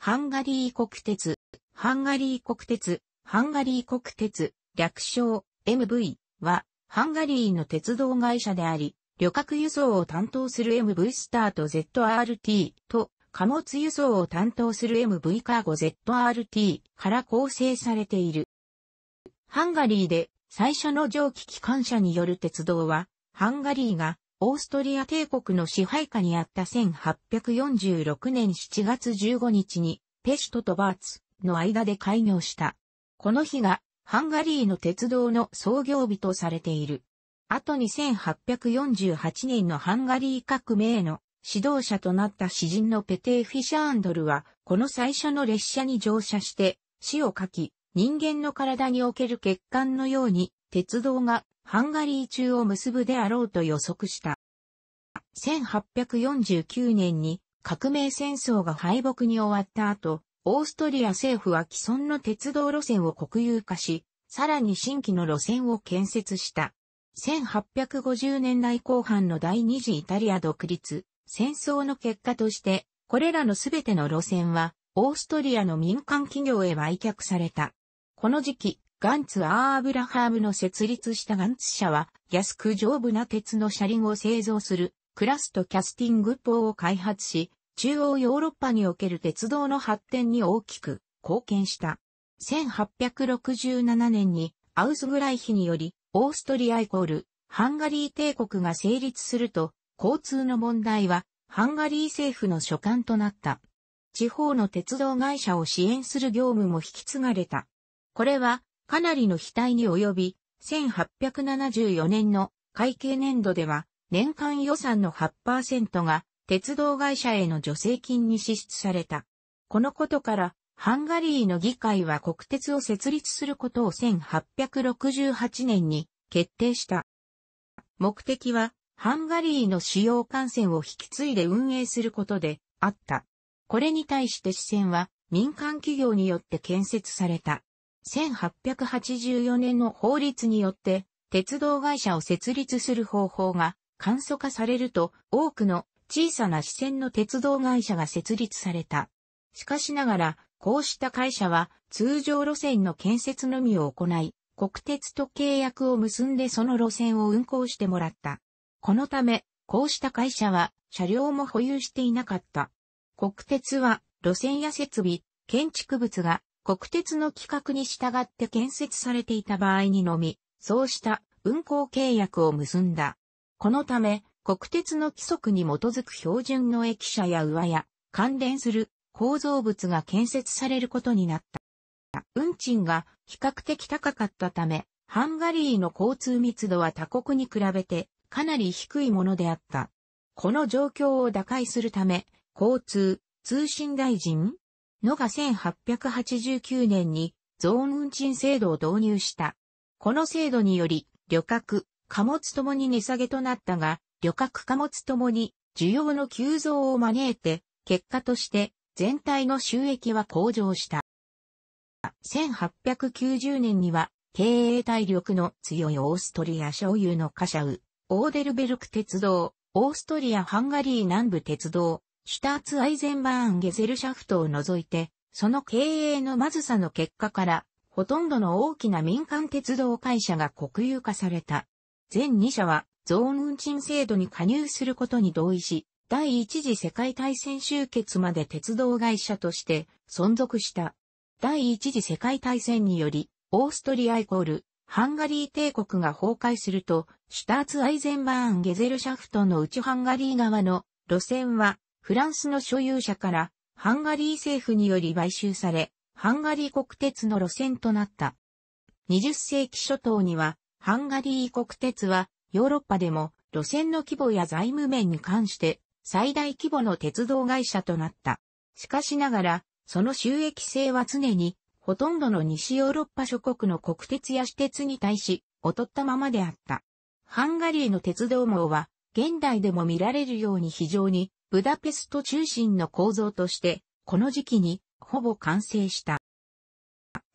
ハンガリー国鉄、ハンガリー国鉄、ハンガリー国鉄、略称 MV は、ハンガリーの鉄道会社であり、旅客輸送を担当する MV スタート ZRT と、貨物輸送を担当する MV カーゴ ZRT から構成されている。ハンガリーで最初の蒸気機関車による鉄道は、ハンガリーがオーストリア帝国の支配下にあった1846年7月15日に、ペストとバーツの間で開業した。この日が、ハンガリーの鉄道の創業日とされている。あと2 8 4 8年のハンガリー革命の指導者となった詩人のペテー・フィシャーンドルは、この最初の列車に乗車して、詩を書き、人間の体における血管のように、鉄道がハンガリー中を結ぶであろうと予測した。1849年に革命戦争が敗北に終わった後、オーストリア政府は既存の鉄道路線を国有化し、さらに新規の路線を建設した。1850年代後半の第二次イタリア独立、戦争の結果として、これらのすべての路線は、オーストリアの民間企業へ売却された。この時期、ガンツ・アーブラハムの設立したガンツ社は、安く丈夫な鉄の車輪を製造する、クラストキャスティング砲を開発し、中央ヨーロッパにおける鉄道の発展に大きく貢献した。1867年にアウスグライヒにより、オーストリアイコール、ハンガリー帝国が成立すると、交通の問題は、ハンガリー政府の所管となった。地方の鉄道会社を支援する業務も引き継がれた。これは、かなりの額に及び、1874年の会計年度では、年間予算の8%が鉄道会社への助成金に支出された。このことから、ハンガリーの議会は国鉄を設立することを1868年に決定した。目的は、ハンガリーの主要幹線を引き継いで運営することであった。これに対して支線は民間企業によって建設された。1884年の法律によって、鉄道会社を設立する方法が簡素化されると、多くの小さな支線の鉄道会社が設立された。しかしながら、こうした会社は通常路線の建設のみを行い、国鉄と契約を結んでその路線を運行してもらった。このため、こうした会社は車両も保有していなかった。国鉄は路線や設備、建築物が国鉄の規格に従って建設されていた場合にのみ、そうした運行契約を結んだ。このため、国鉄の規則に基づく標準の駅舎や上や関連する構造物が建設されることになった。運賃が比較的高かったため、ハンガリーの交通密度は他国に比べてかなり低いものであった。この状況を打開するため、交通、通信大臣のが1889年にゾーン運賃制度を導入した。この制度により、旅客、貨物ともに値下げとなったが、旅客貨物ともに需要の急増を招いて、結果として全体の収益は向上した。1890年には経営体力の強いオーストリア所有のカシャウ、オーデルベルク鉄道、オーストリア・ハンガリー南部鉄道、シュターツ・アイゼンバーン・ゲゼルシャフトを除いて、その経営のまずさの結果から、ほとんどの大きな民間鉄道会社が国有化された。全2社は、ゾーン運賃制度に加入することに同意し、第一次世界大戦終結まで鉄道会社として存続した。第一次世界大戦により、オーストリアイコール、ハンガリー帝国が崩壊すると、シュターツ・アイゼンバーン・ゲゼルシャフトのうちハンガリー側の路線はフランスの所有者からハンガリー政府により買収され、ハンガリー国鉄の路線となった。20世紀初頭には、ハンガリー国鉄はヨーロッパでも路線の規模や財務面に関して最大規模の鉄道会社となった。しかしながら、その収益性は常にほとんどの西ヨーロッパ諸国の国鉄や私鉄に対し劣ったままであった。ハンガリーの鉄道網は現代でも見られるように非常にブダペスト中心の構造として、この時期にほぼ完成した。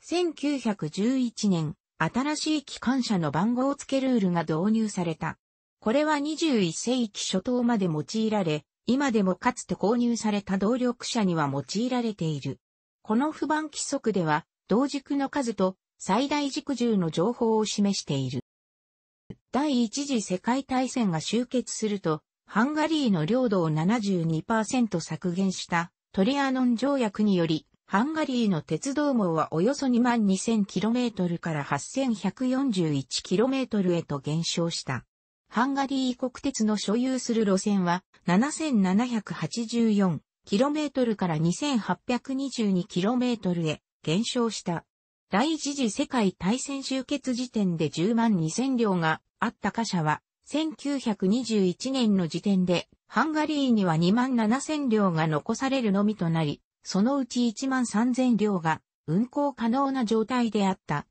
1911年、新しい機関車の番号付けルールが導入された。これは21世紀初頭まで用いられ、今でもかつて購入された動力車には用いられている。この不番規則では、同軸の数と最大軸重の情報を示している。第一次世界大戦が終結すると、ハンガリーの領土を72%削減したトリアノン条約により、ハンガリーの鉄道網はおよそ 22,000km から 8,141km へと減少した。ハンガリー国鉄の所有する路線は 7,784km から 2,822km へ減少した。第一次世界大戦終結時点で10万2000両があった貨車は、1921年の時点で、ハンガリーには2万7000両が残されるのみとなり、そのうち1万3000両が運行可能な状態であった。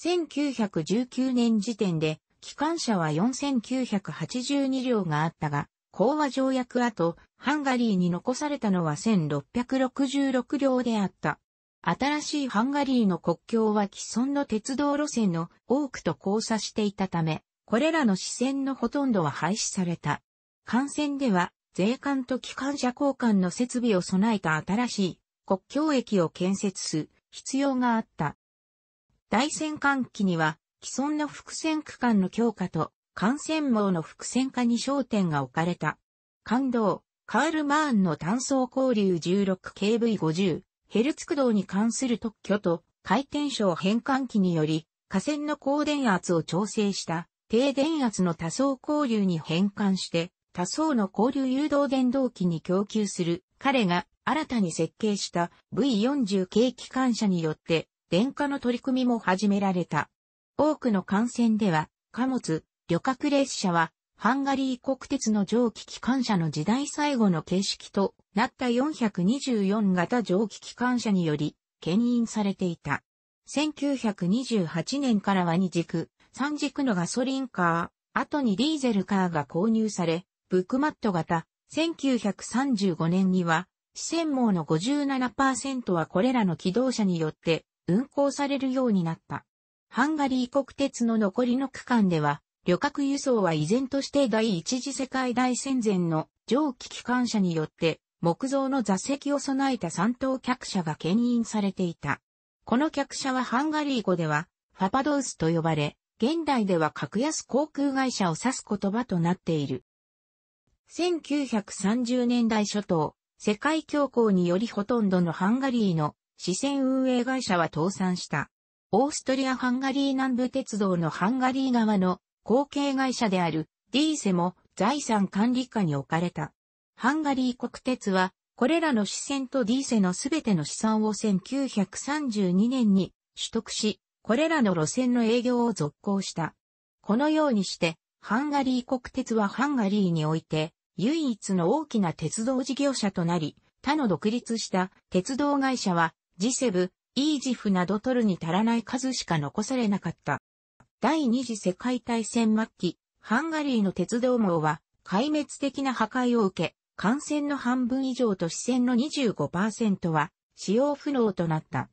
1919年時点で、機関車は4982両があったが、講和条約後、ハンガリーに残されたのは1666両であった。新しいハンガリーの国境は既存の鉄道路線の多くと交差していたため、これらの支線のほとんどは廃止された。幹線では、税関と機関車交換の設備を備えた新しい国境駅を建設す必要があった。大戦艦機には、既存の伏線区間の強化と、幹線網の伏線化に焦点が置かれた。感動、カール・マーンの炭素交流 16KV50 ヘルツ駆動に関する特許と回転賞変換器により、架線の高電圧を調整した低電圧の多層交流に変換して、多層の交流誘導電動機に供給する彼が新たに設計した V40 系機関車によって電化の取り組みも始められた。多くの幹線では貨物、旅客列車はハンガリー国鉄の蒸気機関車の時代最後の形式となった424型蒸気機関車により、牽引されていた。1928年からは2軸、3軸のガソリンカー、後にディーゼルカーが購入され、ブックマット型、1935年には、四川網の57%はこれらの機動車によって運行されるようになった。ハンガリー国鉄の残りの区間では、旅客輸送は依然として第一次世界大戦前の蒸気機関車によって木造の座席を備えた三等客車が牽引されていた。この客車はハンガリー語ではファパドウスと呼ばれ、現代では格安航空会社を指す言葉となっている。1930年代初頭、世界恐慌によりほとんどのハンガリーの支線運営会社は倒産した。オーストリア・ハンガリー南部鉄道のハンガリー側の後継会社であるディーセも財産管理下に置かれた。ハンガリー国鉄は、これらの支線とディーセのすべての資産を1932年に取得し、これらの路線の営業を続行した。このようにして、ハンガリー国鉄はハンガリーにおいて、唯一の大きな鉄道事業者となり、他の独立した鉄道会社は、ジセブ、イージフなど取るに足らない数しか残されなかった。第二次世界大戦末期、ハンガリーの鉄道網は壊滅的な破壊を受け、幹線の半分以上と支線の25%は使用不能となった。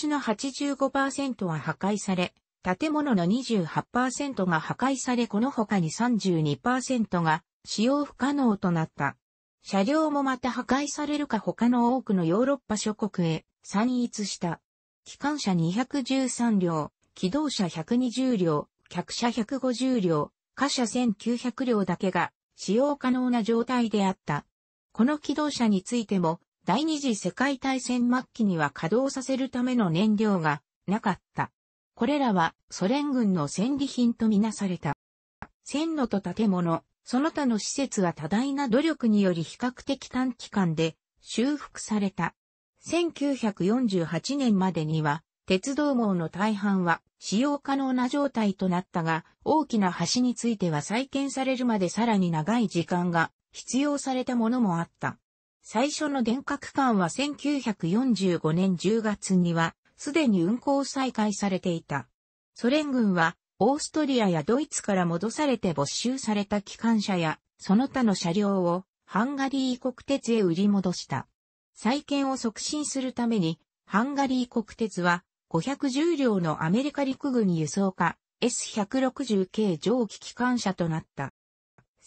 橋の85%は破壊され、建物の28%が破壊されこの他に32%が使用不可能となった。車両もまた破壊されるか他の多くのヨーロッパ諸国へ散逸した。機関車213両、機動車120両、客車150両、貨車1900両だけが使用可能な状態であった。この機動車についても、第二次世界大戦末期には稼働させるための燃料がなかった。これらはソ連軍の戦利品とみなされた。線路と建物、その他の施設は多大な努力により比較的短期間で修復された。1948年までには鉄道網の大半は使用可能な状態となったが、大きな橋については再建されるまでさらに長い時間が必要されたものもあった。最初の電化区間は1945年10月には、すでに運行再開されていた。ソ連軍は、オーストリアやドイツから戻されて没収された機関車や、その他の車両を、ハンガリー国鉄へ売り戻した。再建を促進するために、ハンガリー国鉄は、510両のアメリカ陸軍輸送化 S160 系蒸気機関車となった。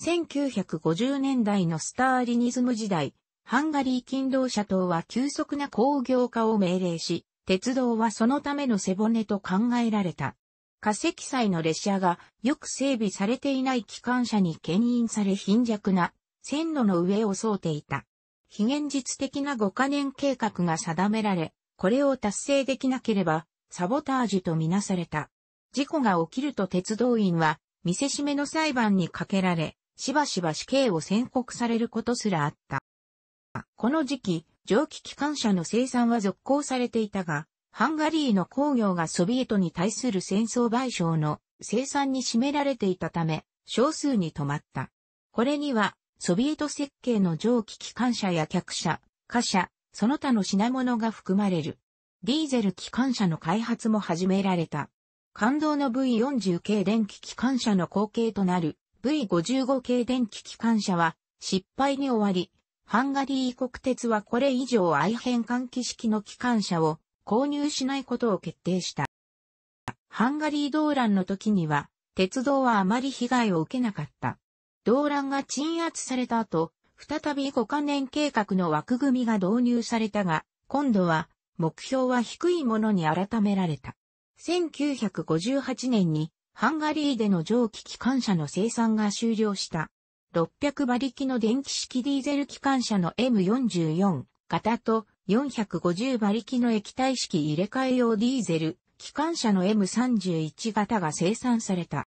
1950年代のスターリニズム時代、ハンガリー勤労者等は急速な工業化を命令し、鉄道はそのための背骨と考えられた。化石祭の列車がよく整備されていない機関車に牽引され貧弱な線路の上を沿うていた。非現実的な5カ年計画が定められ、これを達成できなければ、サボタージュとみなされた。事故が起きると鉄道員は、見せしめの裁判にかけられ、しばしば死刑を宣告されることすらあった。この時期、蒸気機関車の生産は続行されていたが、ハンガリーの工業がソビエトに対する戦争賠償の生産に占められていたため、少数に止まった。これには、ソビエト設計の蒸気機関車や客車、貨車、その他の品物が含まれる。ディーゼル機関車の開発も始められた。感動の V40 系電気機関車の後継となる V55 系電気機関車は失敗に終わり、ハンガリー国鉄はこれ以上愛変換気式の機関車を購入しないことを決定した。ハンガリー動乱の時には、鉄道はあまり被害を受けなかった。動乱が鎮圧された後、再び5カ年計画の枠組みが導入されたが、今度は目標は低いものに改められた。1958年にハンガリーでの蒸気機関車の生産が終了した。600馬力の電気式ディーゼル機関車の M44 型と450馬力の液体式入れ替え用ディーゼル機関車の M31 型が生産された。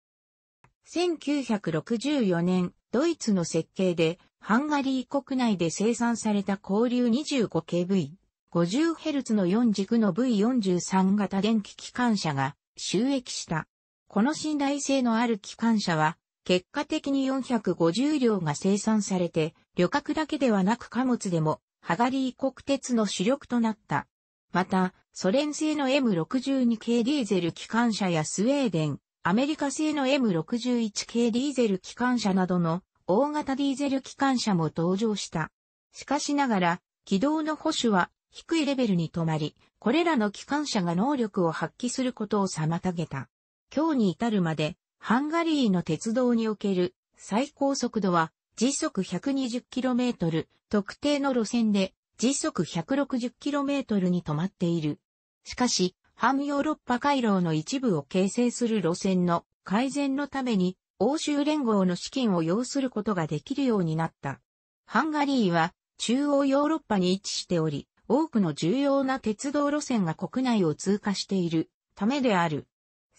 1964年、ドイツの設計でハンガリー国内で生産された交流 25kV、50Hz の4軸の V43 型電気機関車が収益した。この信頼性のある機関車は、結果的に450両が生産されて、旅客だけではなく貨物でも、ハガリー国鉄の主力となった。また、ソ連製の M62 系ディーゼル機関車やスウェーデン、アメリカ製の M61 系ディーゼル機関車などの大型ディーゼル機関車も登場した。しかしながら、軌道の保守は低いレベルに止まり、これらの機関車が能力を発揮することを妨げた。今日に至るまで、ハンガリーの鉄道における最高速度は時速 120km、特定の路線で時速 160km に止まっている。しかし、反ヨーロッパ回廊の一部を形成する路線の改善のために欧州連合の資金を要することができるようになった。ハンガリーは中央ヨーロッパに位置しており、多くの重要な鉄道路線が国内を通過しているためである。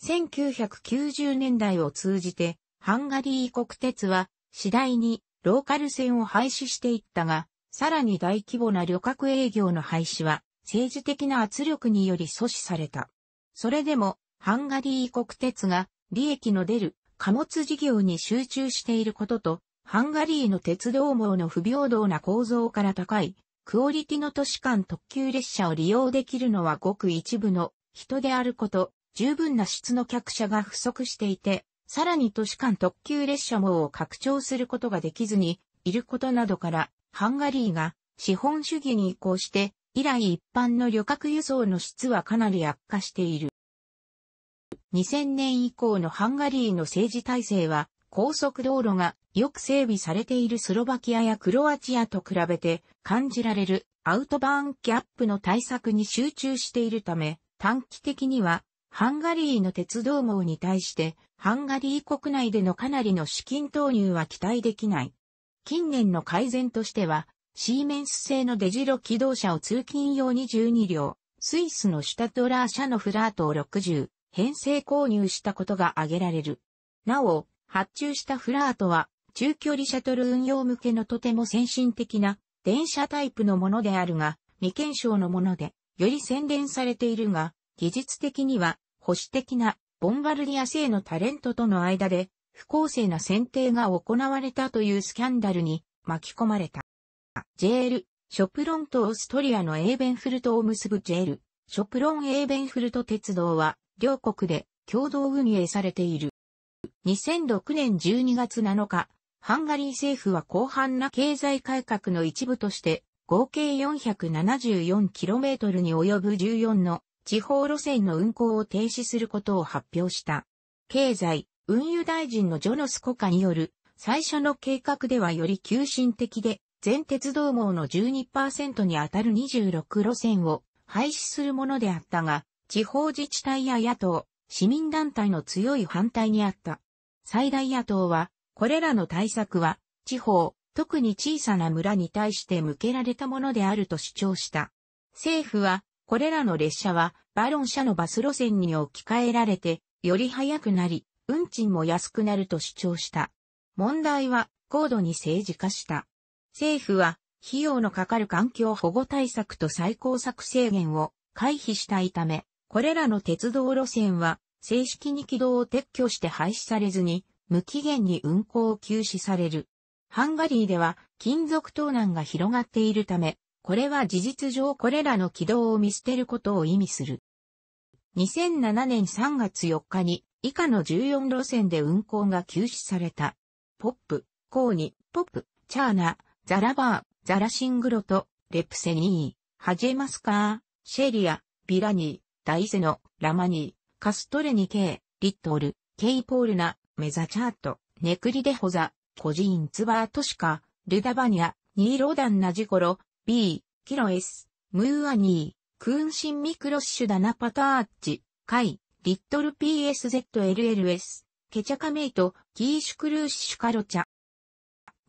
1990年代を通じて、ハンガリー国鉄は次第にローカル線を廃止していったが、さらに大規模な旅客営業の廃止は政治的な圧力により阻止された。それでも、ハンガリー国鉄が利益の出る貨物事業に集中していることと、ハンガリーの鉄道網の不平等な構造から高い、クオリティの都市間特急列車を利用できるのはごく一部の人であること、十分な質の客車が不足していて、さらに都市間特急列車網を拡張することができずにいることなどから、ハンガリーが資本主義に移行して、以来一般の旅客輸送の質はかなり悪化している。2000年以降のハンガリーの政治体制は、高速道路がよく整備されているスロバキアやクロアチアと比べて感じられるアウトバーンギャップの対策に集中しているため、短期的にはハンガリーの鉄道網に対してハンガリー国内でのかなりの資金投入は期待できない。近年の改善としては、シーメンス製のデジロ機動車を通勤用22両、スイスのシュタトラー社のフラートを60、編成購入したことが挙げられる。なお、発注したフラートは、中距離シャトル運用向けのとても先進的な電車タイプのものであるが、未検証のもので、より洗練されているが、技術的には保守的なボンバルディア製のタレントとの間で不公正な選定が行われたというスキャンダルに巻き込まれた。JL、ショプロンとオーストリアのエーベンフルトを結ぶジェル、ショプロンエーベンフルト鉄道は両国で共同運営されている。2006年12月7日、ハンガリー政府は広範な経済改革の一部として、合計 474km に及ぶ14の地方路線の運行を停止することを発表した。経済、運輸大臣のジョノスコカによる最初の計画ではより急進的で、全鉄道網の12%にあたる26路線を廃止するものであったが、地方自治体や野党、市民団体の強い反対にあった。最大野党は、これらの対策は、地方、特に小さな村に対して向けられたものであると主張した。政府は、これらの列車は、バロン社のバス路線に置き換えられて、より早くなり、運賃も安くなると主張した。問題は、高度に政治化した。政府は、費用のかかる環境保護対策と最高作制限を回避したいため、これらの鉄道路線は、正式に軌道を撤去して廃止されずに、無期限に運行を休止される。ハンガリーでは金属盗難が広がっているため、これは事実上これらの軌道を見捨てることを意味する。2007年3月4日に以下の14路線で運行が休止された。ポップ、コーニ、ポップ、チャーナ、ザラバー、ザラシングロと、レプセニー、ハジェマスカー、シェリア、ビラニー。ダイセノ、ラマニー、カストレニケイ、リットル、ケイポールナ、メザチャート、ネクリデホザ、コジーンツバートシカ、ルダバニア、ニーロダンナジコロ、B、キロエス、ムーアニー、クーンシンミクロッシュダナパターッチ、カイ、リットル PSZLLS、ケチャカメイト、キーシュクルーシュカロチャ。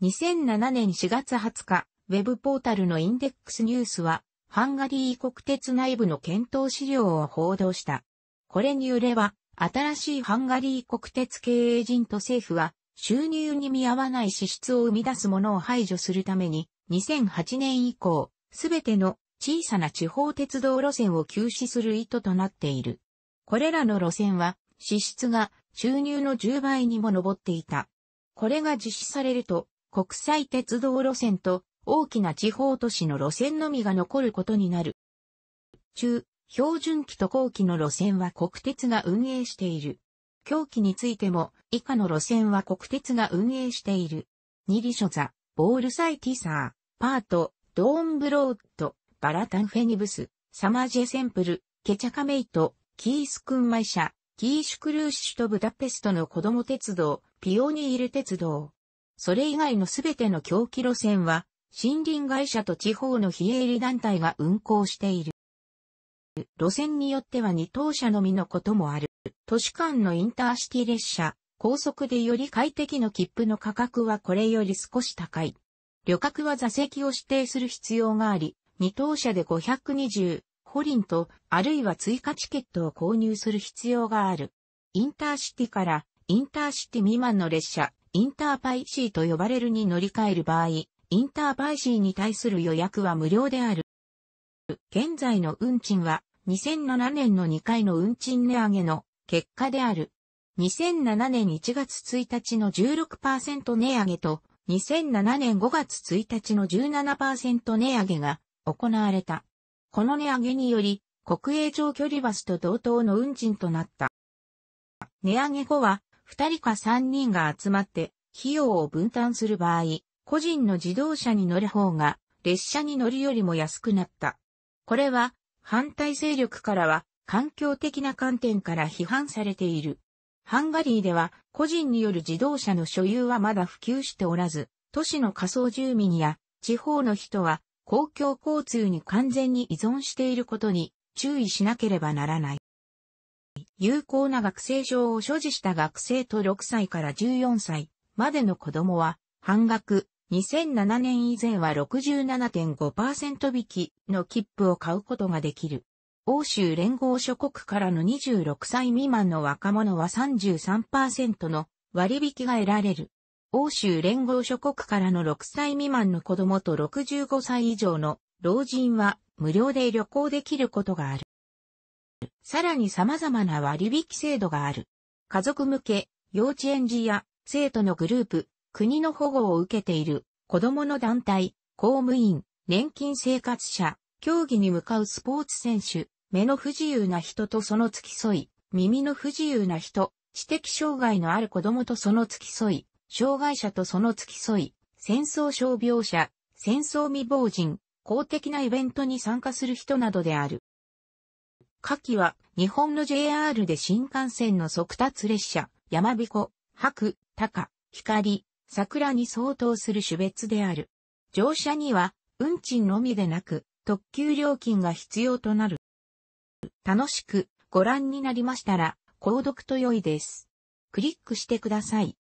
2007年4月20日、ウェブポータルのインデックスニュースは、ハンガリー国鉄内部の検討資料を報道した。これによれば、新しいハンガリー国鉄経営陣と政府は、収入に見合わない支出を生み出すものを排除するために、2008年以降、すべての小さな地方鉄道路線を休止する意図となっている。これらの路線は、支出が収入の10倍にも上っていた。これが実施されると、国際鉄道路線と大きな地方都市の路線のみが残ることになる。中、標準期と後期の路線は国鉄が運営している。狂気についても、以下の路線は国鉄が運営している。ニリショザ、ボールサイティサー、パート、ドーンブロード、バラタンフェニブス、サマージェセンプル、ケチャカメイト、キースクンマイシャ、キーシュクルーシュとブダペストの子供鉄道、ピオニール鉄道。それ以外のすべての狂気路線は森林会社と地方の非営利団体が運行している。路線によっては二等車のみのこともある。都市間のインターシティ列車、高速でより快適の切符の価格はこれより少し高い。旅客は座席を指定する必要があり、二等車で520、ホリンと、あるいは追加チケットを購入する必要がある。インターシティからインターシティ未満の列車、インターパイシーと呼ばれるに乗り換える場合、インターバイシーに対する予約は無料である。現在の運賃は2007年の2回の運賃値上げの結果である。2007年1月1日の16%値上げと2007年5月1日の17%値上げが行われた。この値上げにより国営長距離バスと同等の運賃となった。値上げ後は2人か3人が集まって費用を分担する場合、個人の自動車に乗る方が列車に乗るよりも安くなった。これは反対勢力からは環境的な観点から批判されている。ハンガリーでは個人による自動車の所有はまだ普及しておらず、都市の仮想住民や地方の人は公共交通に完全に依存していることに注意しなければならない。有効な学生証を所持した学生と6歳から14歳までの子供は半額2007年以前は67.5%引きの切符を買うことができる。欧州連合諸国からの26歳未満の若者は33%の割引が得られる。欧州連合諸国からの6歳未満の子供と65歳以上の老人は無料で旅行できることがある。さらに様々な割引制度がある。家族向け、幼稚園児や生徒のグループ、国の保護を受けている子供の団体、公務員、年金生活者、競技に向かうスポーツ選手、目の不自由な人とその付き添い、耳の不自由な人、知的障害のある子供とその付き添い、障害者とその付き添い、戦争傷病者、戦争未亡人、公的なイベントに参加する人などである。下記は日本の JR で新幹線の速達列車、山彦、白、高、光、桜に相当する種別である。乗車には、運賃のみでなく、特急料金が必要となる。楽しくご覧になりましたら、購読と良いです。クリックしてください。